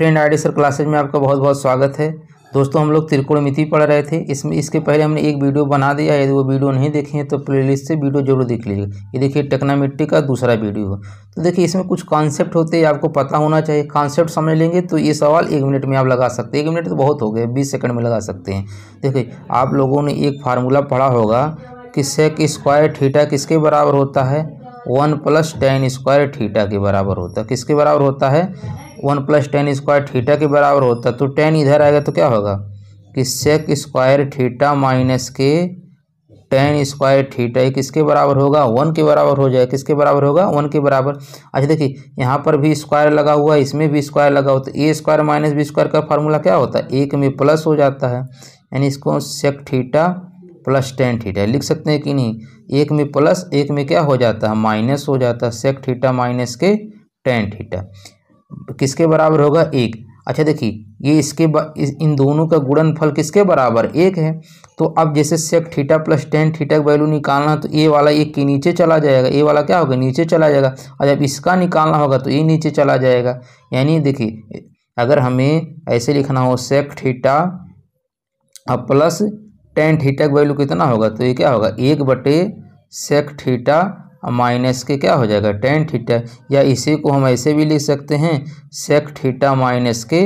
friend R D sir classes में आपका बहुत बहुत स्वागत है दोस्तों हम लोग मिति पढ़ रहे थे इसमें इसके पहले हमने एक वीडियो बना दिया यदि वो वीडियो नहीं देखे हैं तो प्लेलिस्ट से वीडियो जरूर देख लीजिए ये देखिए टेक्नामिट्री का दूसरा वीडियो तो देखिए इसमें कुछ कॉन्सेप्ट होते हैं आपको पता होना चाहिए कॉन्सेप्ट समझ लेंगे तो ये सवाल एक मिनट में आप लगा सकते हैं एक मिनट तो बहुत हो गए बीस सेकंड में लगा सकते हैं देखिए आप लोगों ने एक फार्मूला पढ़ा होगा कि सेक स्क्वायर ठीठा किसके बराबर होता है one plus tan square theta के बराबर होता है किसके बराबर होता है one plus tan square theta के बराबर होता तो टेन इधर आएगा तो क्या होगा कि सेक स्क्वायर थीटा माइनस के टेन स्क्वायर थीटा ये किसके बराबर होगा वन के बराबर हो जाए किसके बराबर होगा वन के बराबर अच्छा देखिए यहाँ पर भी स्क्वायर लगा हुआ है इसमें भी स्क्वायर लगा हुआ तो A square minus B square का फार्मूला क्या होता है एक में प्लस हो जाता है यानी इसको sec theta plus tan theta लिख सकते हैं कि नहीं एक में प्लस एक में क्या हो जाता है माइनस हो जाता है सेक थीटा माइनस के टेन थीटा किसके बराबर होगा एक अच्छा देखिए ये इसके इन दोनों का गुणनफल किसके बराबर एक है तो अब जैसे sec theta plus tan theta का वैल्यू निकालना तो ए वाला एक के नीचे चला जाएगा ए वाला क्या होगा नीचे चला जाएगा और जब इसका निकालना होगा तो ये नीचे चला जाएगा यानी देखिए अगर हमें ऐसे लिखना हो sec theta plus tan theta का वैल्यू कितना होगा तो ये क्या होगा एक बटे सेक थीटा माइनस के क्या हो जाएगा टेन थीटा या इसी को हम ऐसे भी लिख सकते हैं सेक थीटा माइनस के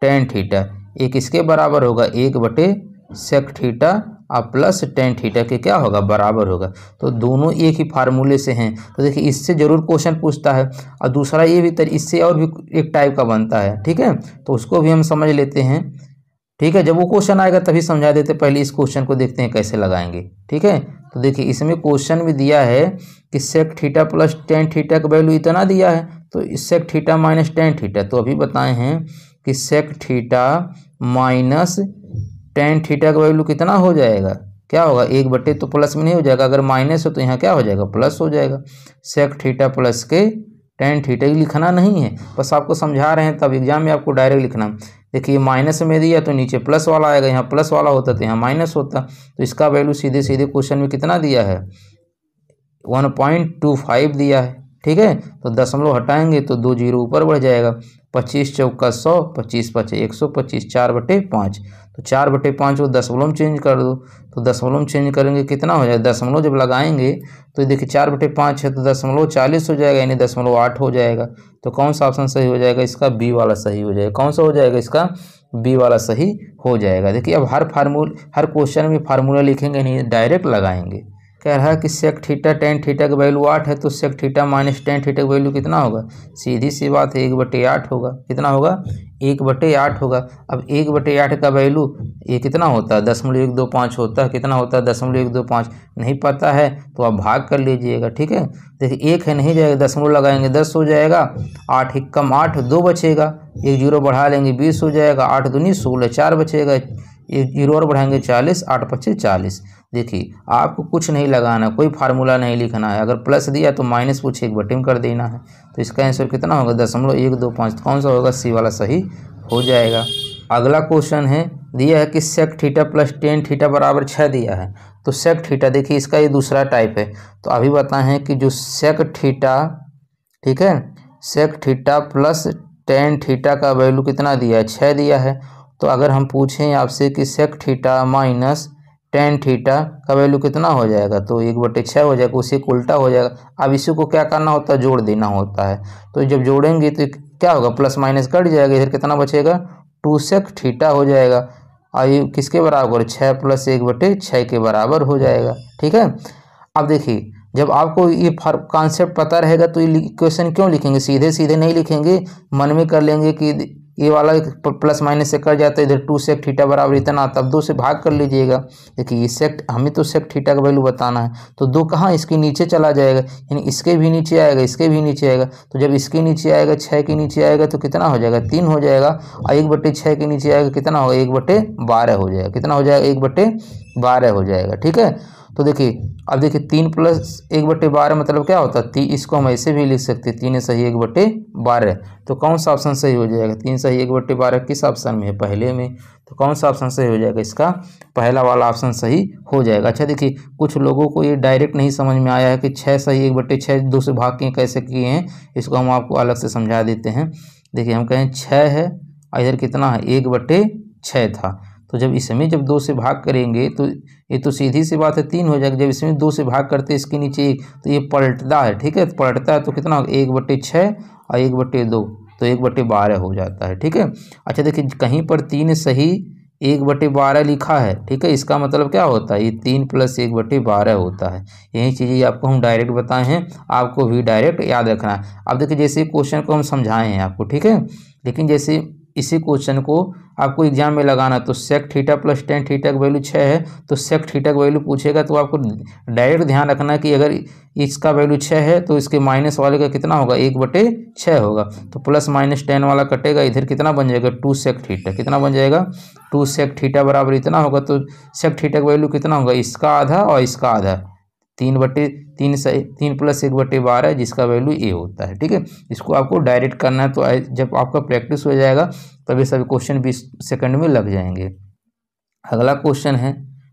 टेन थीटा एक इसके बराबर होगा एक बटे सेक थीटा और प्लस टेन थीटा के क्या होगा बराबर होगा तो दोनों एक ही फार्मूले से हैं तो देखिए इससे ज़रूर क्वेश्चन पूछता है और दूसरा ये भी तरह इससे और भी एक टाइप का बनता है ठीक है तो उसको भी हम समझ लेते हैं ठीक है जब वो क्वेश्चन आएगा तभी समझा देते पहले इस क्वेश्चन को देखते हैं कैसे लगाएंगे ठीक है तो देखिए इसमें क्वेश्चन भी दिया है कि sec theta plus tan theta का वैल्यू इतना दिया है तो sec theta minus tan theta तो अभी बताए हैं कि sec theta minus tan theta का वैल्यू कितना हो जाएगा क्या होगा एक बटे तो प्लस में नहीं हो जाएगा अगर माइनस हो तो यहाँ क्या हो जाएगा प्लस हो जाएगा सेक थीटा प्लस के टेन थीटा लिखना नहीं है बस आपको समझा रहे हैं तब एग्जाम में आपको डायरेक्ट लिखना देखिए माइनस में दिया तो नीचे प्लस वाला आएगा यहाँ प्लस वाला होता तो यहाँ माइनस होता तो इसका वैल्यू सीधे सीधे क्वेश्चन में कितना दिया है वन पॉइंट टू फाइव दिया है ठीक है तो दशमलव हटाएंगे तो दो जीरो ऊपर बढ़ जाएगा पच्चीस चौका सौ पच्चीस पाँच एक सौ पच्चीस चार बटे पाँच तो चार बटे पाँच को दसमलव चेंज कर दो तो दसमलव चेंज करेंगे कितना हो जाएगा दसमलव जब लगाएंगे तो देखिए चार बटे पाँच है तो दसमलव चालीस हो जाएगा यानी दसमलव आठ हो जाएगा तो कौन सा ऑप्शन सही हो जाएगा इसका बी वाला सही हो जाएगा कौन सा हो जाएगा इसका बी वाला सही हो जाएगा देखिए अब हर फार्मूल हर क्वेश्चन में फार्मूला लिखेंगे नहीं डायरेक्ट लगाएंगे कह रहा है कि सेक थीटा टेन थीटा का वैल्यू आठ है तो sec theta minus tan theta का वैल्यू कितना होगा सीधी सी बात है एक बटे आठ होगा कितना होगा एक बटे आठ होगा अब एक बटे आठ का वैल्यू ये कितना होता है दसमलव एक दो पाँच होता है कितना होता है दसमलव एक दो पाँच नहीं पता है तो आप भाग कर लीजिएगा ठीक है देखिए एक है नहीं जाएगा दसमलव लगाएंगे दस हो जाएगा आठ एक कम आठ दो बचेगा एक जीरो बढ़ा लेंगे बीस हो जाएगा आठ दूनी सोलह चार बचेगा एक जीरो और बढ़ाएंगे चालीस आठ पच्चीस चालीस देखिए आपको कुछ नहीं लगाना कोई फार्मूला नहीं लिखना है अगर प्लस दिया तो माइनस कुछ एक बटिंग कर देना है तो इसका आंसर कितना होगा दशमलव एक दो पाँच तो कौन सा होगा सी वाला सही हो जाएगा अगला क्वेश्चन है दिया है कि sec theta plus tan theta बराबर छः दिया है तो सेक थीटा देखिए इसका ये दूसरा टाइप है तो अभी बताएं कि जो सेक थीटा ठीक है sec theta plus tan theta का वैल्यू कितना दिया है छः दिया है तो अगर हम पूछें आपसे कि sec theta minus tan theta का वैल्यू कितना हो जाएगा तो एक बटे छः हो जाएगा उसी को उल्टा हो जाएगा अब इसी को क्या करना होता है जोड़ देना होता है तो जब जोड़ेंगे तो क्या होगा प्लस माइनस कट जाएगा इधर कितना बचेगा टू सेक थीटा हो जाएगा और ये किसके बराबर छः प्लस एक बटे छः के बराबर हो जाएगा ठीक है अब देखिए जब आपको ये कॉन्सेप्ट पता रहेगा तो ये क्वेश्चन क्यों लिखेंगे सीधे सीधे नहीं लिखेंगे मन में कर लेंगे कि ये वाला प्लस माइनस से कट जाता है इधर टू सेक थीटा बराबर इतना आता अब दो से भाग कर लीजिएगा देखिए ये सेक हमें तो सेक थीटा का वैल्यू बताना है तो दो कहाँ इसके नीचे चला जाएगा यानी इसके भी नीचे आएगा इसके भी नीचे आएगा तो जब इसके नीचे आएगा छः के नीचे आएगा तो कितना हो जाएगा तीन हो जाएगा और एक बटे छः के नीचे आएगा कितना होगा एक बटे बारह हो जाएगा कितना हो जाएगा एक बटे बारह हो जाएगा ठीक है तो देखिए अब देखिए तीन प्लस एक बटे बारह मतलब क्या होता है तीन इसको हम ऐसे भी लिख सकते हैं तीन सही एक बटे बारह तो कौन सा ऑप्शन सही हो जाएगा तीन सही एक बटे बारह किस ऑप्शन में है पहले में तो कौन सा ऑप्शन सही हो जाएगा इसका पहला वाला ऑप्शन सही हो जाएगा अच्छा देखिए कुछ लोगों को ये डायरेक्ट नहीं समझ में आया है कि छः सही एक बटे छः दो से भाग के कैसे किए हैं इसको हम आपको अलग से समझा देते हैं देखिए हम कहें छः है इधर कितना है एक बटे छः था तो जब इसमें जब दो से भाग करेंगे तो ये तो सीधी सी बात है तीन हो जाएगा जब इसमें दो से भाग करते हैं इसके नीचे एक तो ये पलटता है ठीक है पलटता है तो कितना एक बटे छः और एक बटे दो तो एक बटे बारह हो जाता है ठीक है अच्छा देखिए कहीं पर तीन सही एक बटे बारह लिखा है ठीक है इसका मतलब क्या होता है ये तीन प्लस एक बटे बारह होता है यही चीज़ें आपको हम डायरेक्ट बताए हैं आपको भी डायरेक्ट याद रखना है अब देखिए जैसे क्वेश्चन को हम समझाए हैं आपको ठीक है लेकिन जैसे इसी क्वेश्चन को आपको एग्जाम में लगाना तो sec theta plus tan theta का वैल्यू छः है तो सेक थीटा का वैल्यू पूछेगा तो आपको डायरेक्ट ध्यान रखना कि अगर इसका वैल्यू छः है तो इसके माइनस वाले का कितना होगा एक बटे छः होगा तो प्लस माइनस टेन वाला कटेगा इधर कितना बन जाएगा टू सेक थीटा कितना बन जाएगा टू सेक थीटा बराबर इतना होगा तो सेक थीटा का वैल्यू कितना होगा इसका आधा और इसका आधा तीन बटे तीन से तीन प्लस एक बटे बारह जिसका वैल्यू ए होता है ठीक है इसको आपको डायरेक्ट करना है तो आए जब आपका प्रैक्टिस हो जाएगा तब ये सभी क्वेश्चन बीस सेकंड में लग जाएंगे अगला क्वेश्चन है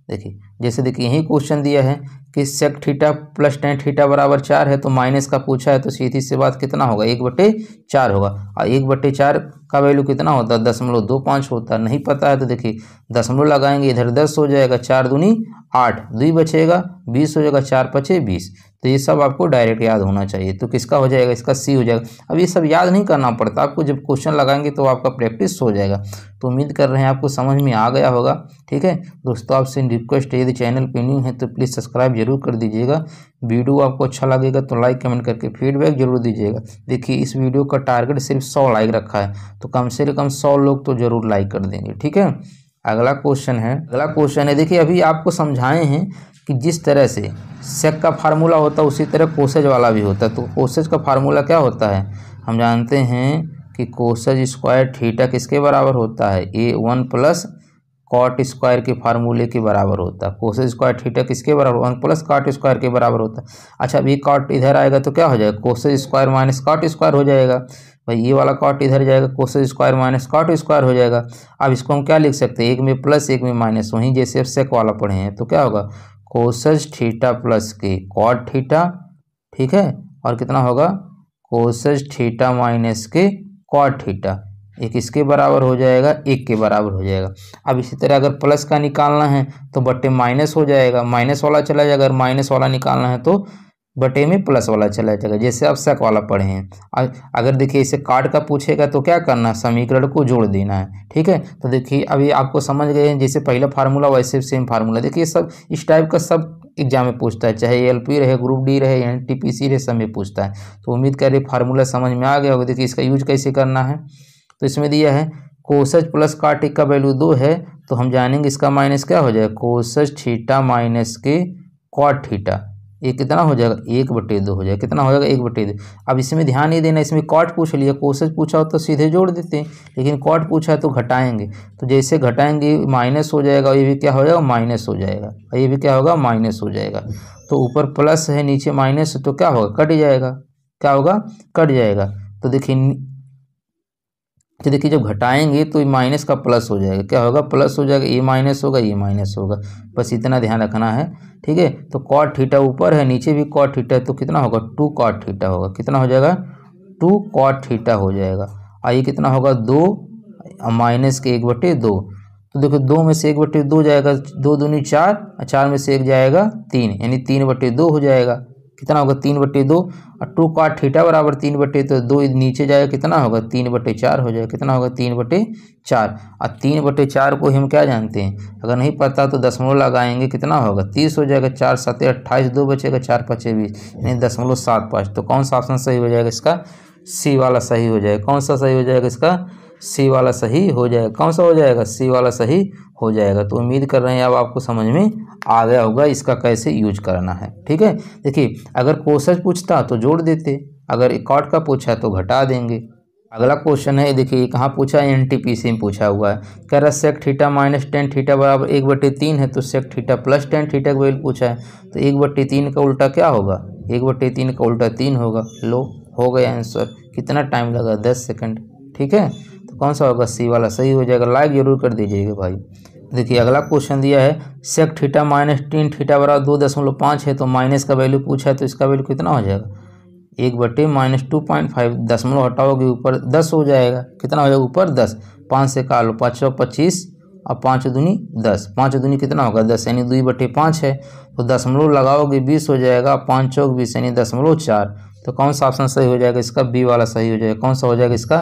देखिए जैसे देखिए यही क्वेश्चन दिया है कि sec theta plus tan theta बराबर चार है तो माइनस का पूछा है तो सीधी से बात कितना होगा एक बटे चार होगा और एक बटे चार का वैल्यू कितना होता है दशमलव दो पाँच होता नहीं पता है तो देखिए दशमलव लगाएंगे इधर दस हो जाएगा चार दूनी आठ दुई बचेगा बीस हो जाएगा चार पचे बीस तो ये सब आपको डायरेक्ट याद होना चाहिए तो किसका हो जाएगा इसका सी हो जाएगा अब ये सब याद नहीं करना पड़ता आपको जब क्वेश्चन लगाएंगे तो आपका प्रैक्टिस हो जाएगा तो उम्मीद कर रहे हैं आपको समझ में आ गया होगा ठीक है दोस्तों आपसे रिक्वेस्ट है यदि चैनल पर न्यू है तो प्लीज़ सब्सक्राइब जरूर कर दीजिएगा वीडियो आपको अच्छा लगेगा तो लाइक कमेंट करके फीडबैक जरूर दीजिएगा देखिए इस वीडियो का टारगेट सिर्फ सौ लाइक रखा है तो कम से कम सौ लोग तो ज़रूर लाइक कर देंगे ठीक है अगला क्वेश्चन है अगला क्वेश्चन है देखिए अभी आपको समझाए हैं कि जिस तरह से सेक का फार्मूला होता है उसी तरह कोसेज वाला भी होता है तो कोसेज का फार्मूला क्या होता है हम जानते हैं कि कोसेज स्क्वायर थीटा किसके बराबर होता है ए वन प्लस कॉट स्क्वायर के फार्मूले के बराबर होता है कोसेज स्क्वायर थीटा किसके बराबर वन प्लस कॉट स्क्वायर के बराबर होता है अच्छा अभी कॉट इधर आएगा तो क्या हो जाएगा cosec square minus cot square हो जाएगा भाई ये वाला कॉट इधर जाएगा cosec square minus cot square हो जाएगा अब इसको हम क्या लिख सकते हैं एक में प्लस एक में माइनस वहीं जैसे अब सेक वाला पढ़े हैं तो क्या होगा कोसज थीटा प्लस के कॉट थीटा ठीक है और कितना होगा कोसज थीटा माइनस के कॉट थीटा ये किसके बराबर हो जाएगा एक के बराबर हो जाएगा अब इसी तरह अगर प्लस का निकालना है तो बट्टे माइनस हो जाएगा माइनस वाला चला जाएगा अगर माइनस वाला निकालना है तो बटे में प्लस वाला चला जाएगा जैसे अब शक वाला पढ़े हैं अगर देखिए इसे कार्ड का पूछेगा तो क्या करना है समीकरण को जोड़ देना है ठीक है तो देखिए अभी आपको समझ गए हैं जैसे पहला फार्मूला वैसे सेम फार्मूला देखिए सब इस टाइप का सब एग्जाम में पूछता है चाहे एल पी रहे ग्रुप डी रहे एन टी पी सी रहे सब में पूछता है तो उम्मीद करें फार्मूला समझ में आ गया होगा देखिए इसका यूज कैसे करना है तो इसमें दिया है कोसज प्लस कार्टिक का वैल्यू दो है तो हम जानेंगे इसका माइनस क्या हो जाएगा कोसज थीटा माइनस के कॉट थीटा ये कितना हो जाएगा एक बटे दो हो जाएगा कितना हो जाएगा एक बटे दो अब इसमें ध्यान नहीं देना इसमें कॉट पूछ लिया कोसेज पूछा हो तो सीधे जोड़ देते हैं लेकिन कॉट पूछा है तो घटाएंगे तो जैसे घटाएंगे माइनस हो जाएगा ये भी क्या हो जाएगा माइनस हो जाएगा ये भी क्या होगा माइनस हो जाएगा तो ऊपर प्लस है नीचे माइनस तो क्या होगा कट जाएगा क्या होगा कट जाएगा तो देखिए तो देखिए जब घटाएंगे तो ये माइनस का प्लस हो जाएगा क्या होगा प्लस हो जाएगा ये माइनस होगा ये माइनस होगा बस इतना ध्यान रखना है ठीक है तो कॉट थीटा ऊपर है नीचे भी कॉट थीटा है तो कितना होगा टू कॉट थीटा होगा कितना हो जाएगा टू कॉट थीटा हो जाएगा आइए कितना होगा दो माइनस के एक बटे दो तो देखो दो में से एक बटे दो जाएगा दो दूनी चार चार में से एक जाएगा तीन यानी तीन बटे दो हो जाएगा कितना होगा तीन बटे दो और टू का ठीठा बराबर तीन बटे तो दो नीचे जाएगा कितना होगा तीन बटे चार हो जाएगा कितना होगा तीन बटे चार और तीन बटे चार को हम क्या जानते हैं अगर नहीं पता तो दसमलव लगाएंगे कितना होगा तीस हो जाएगा चार सात अट्ठाईस दो बचेगा चार पचे बीस यानी दसमलव सात पाँच तो कौन सा ऑप्शन सही हो जाएगा इसका सी वाला सही हो जाएगा कौन सा सही हो जाएगा इसका सी वाला सही हो जाएगा कौन सा हो जाएगा सी वाला सही हो जाएगा तो उम्मीद कर रहे हैं अब आपको समझ में आ गया होगा इसका कैसे यूज करना है ठीक है देखिए अगर कोशज पूछता तो जोड़ देते अगर इकॉट का पूछा तो घटा देंगे अगला क्वेश्चन है देखिए कहाँ पूछा है एन टी पी सी में पूछा हुआ है कह रहा sec theta minus tan theta बराबर एक बटे तीन है तो sec theta plus tan theta का वैल्यू पूछा है तो एक बटे तीन का उल्टा क्या होगा एक बटे तीन का उल्टा तीन होगा लो हो गया आंसर कितना टाइम लगा दस सेकंड ठीक है कौन सा होगा सी वाला सही हो जाएगा लाइक जरूर कर दीजिएगा भाई देखिए अगला क्वेश्चन दिया है सेक थीटा माइनस तीन ठीठा बराबर दो दशमलव पाँच है तो माइनस का वैल्यू पूछा है तो इसका वैल्यू कितना हो जाएगा एक बटे माइनस टू पॉइंट फाइव दशमलव हटाओगे ऊपर दस हो जाएगा कितना हो जाएगा ऊपर दस पाँच से का लो पाँच सौ पच्चीस और पाँच दूनी दस पाँच दूनी कितना होगा दस यानी दुई बटे पाँच है तो दशमलव लगाओगे बीस हो जाएगा पाँच चौक बीस यानी दशमलव चार तो कौन सा ऑप्शन सही हो जाएगा इसका बी वाला सही हो जाएगा कौन सा हो जाएगा इसका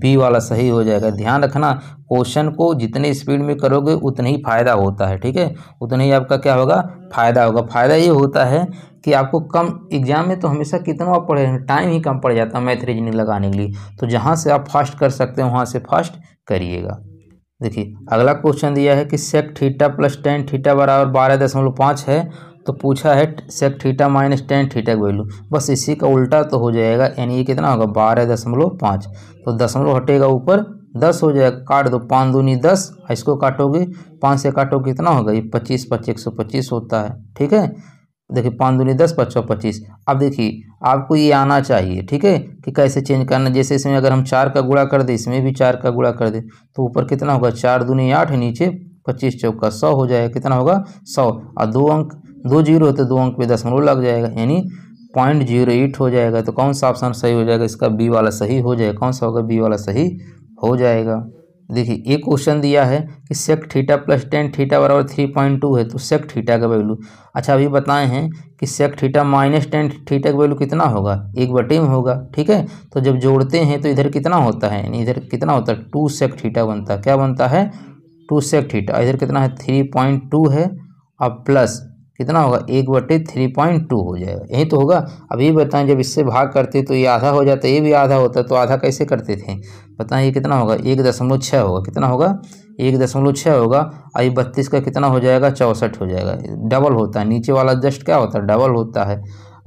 बी वाला सही हो जाएगा ध्यान रखना क्वेश्चन को जितने स्पीड में करोगे उतना ही फ़ायदा होता है ठीक है उतना ही आपका क्या होगा फ़ायदा होगा फ़ायदा ये होता है कि आपको कम एग्जाम में तो हमेशा कितना आप पढ़े टाइम ही कम पड़ जाता है मैथ रीजनिंग लगाने के लिए तो जहाँ से आप फास्ट कर सकते हो वहाँ से फास्ट करिएगा देखिए अगला क्वेश्चन दिया है कि sec theta plus tan theta बराबर बारह दशमलव पाँच है तो पूछा है sec theta minus tan theta की वैल्यू बस इसी का उल्टा तो हो जाएगा यानी ये कितना होगा बारह दशमलव पाँच तो दशमलव हटेगा ऊपर दस हो जाएगा काट दो पाँच दूनी दस इसको काटोगे पाँच से काटोगे कितना होगा ये पच्चीस पच्चीस एक सौ पच्चीस होता है ठीक है देखिए पाँच दूनी दस पच्चौ पच्चीस अब देखिए आपको ये आना चाहिए ठीक है कि कैसे चेंज करना जैसे इसमें अगर हम चार का गुड़ा कर दें इसमें भी चार का गुड़ा कर दें तो ऊपर कितना होगा चार दूनी आठ नीचे पच्चीस चौका सौ हो जाएगा कितना होगा सौ और दो अंक दो जीरो होते दो अंक पे दशमलव लग जाएगा यानी पॉइंट जीरो एट हो जाएगा तो कौन सा ऑप्शन सही हो जाएगा इसका बी वाला सही हो जाएगा कौन सा होगा बी वाला सही हो जाएगा देखिए एक क्वेश्चन दिया है कि sec theta plus tan theta बराबर थ्री पॉइंट टू है तो सेक थीटा का वैल्यू अच्छा अभी बताए हैं कि sec theta minus tan theta का वैल्यू कितना होगा एक बटे में होगा ठीक है तो जब जोड़ते हैं तो इधर कितना होता है यानी इधर कितना होता है टू सेक थीटा बनता है क्या बनता है टू सेक थीटा इधर कितना है थ्री पॉइंट टू है और प्लस कितना होगा एक बटे थ्री पॉइंट टू हो जाएगा यही तो होगा अभी बताएं जब इससे भाग करते तो ये आधा हो जाता ये भी आधा होता तो आधा कैसे करते थे बताएं ये कितना होगा एक दशमलव छः होगा कितना होगा एक दशमलव छः होगा और ये बत्तीस का कितना हो जाएगा चौंसठ हो जाएगा डबल होता है नीचे वाला जस्ट क्या होता है डबल होता है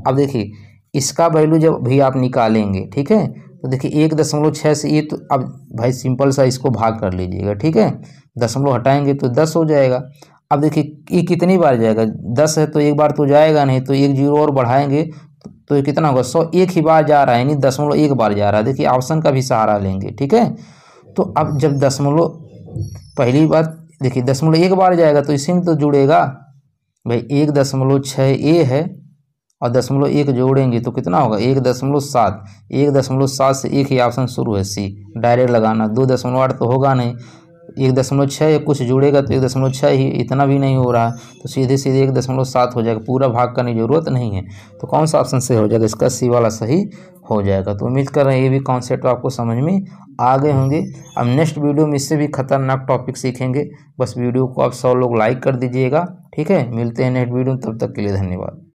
अब देखिए इसका वैल्यू जब भी आप निकालेंगे ठीक है तो देखिए एक दशमलव छः से ये तो अब भाई सिंपल सा इसको भाग कर लीजिएगा ठीक है दशमलव हटाएंगे तो दस हो जाएगा अब देखिए ये कितनी बार जाएगा दस है तो एक बार तो जाएगा नहीं तो एक जीरो और बढ़ाएंगे तो ये कितना होगा सौ एक ही बार जा रहा है यानी दसमलव एक बार जा रहा है देखिए ऑप्शन का भी सहारा लेंगे ठीक है तो अब जब दसमलव पहली बार देखिए दसमलव एक बार जाएगा तो इसी में तो जुड़ेगा भाई एक दशमलव छः ए है और दसमलव एक जोड़ेंगे तो कितना होगा एक दशमलव सात एक दशमलव सात से एक ही ऑप्शन शुरू है सी डायरेक्ट लगाना दो दशमलव आठ तो होगा नहीं एक दशमलव छः या कुछ जुड़ेगा तो एक दशमलव छः ही इतना भी नहीं हो रहा तो सीधे सीधे एक दशमलव सात हो जाएगा पूरा भाग करने की ज़रूरत नहीं है तो कौन सा ऑप्शन सही हो जाएगा इसका सी वाला सही हो जाएगा तो उम्मीद कर रहे हैं ये भी कॉन्सेप्ट आपको समझ में आ गए होंगे अब नेक्स्ट वीडियो में इससे भी खतरनाक टॉपिक सीखेंगे बस वीडियो को आप सौ लोग लाइक कर दीजिएगा ठीक है मिलते हैं नेक्स्ट वीडियो तब तक के लिए धन्यवाद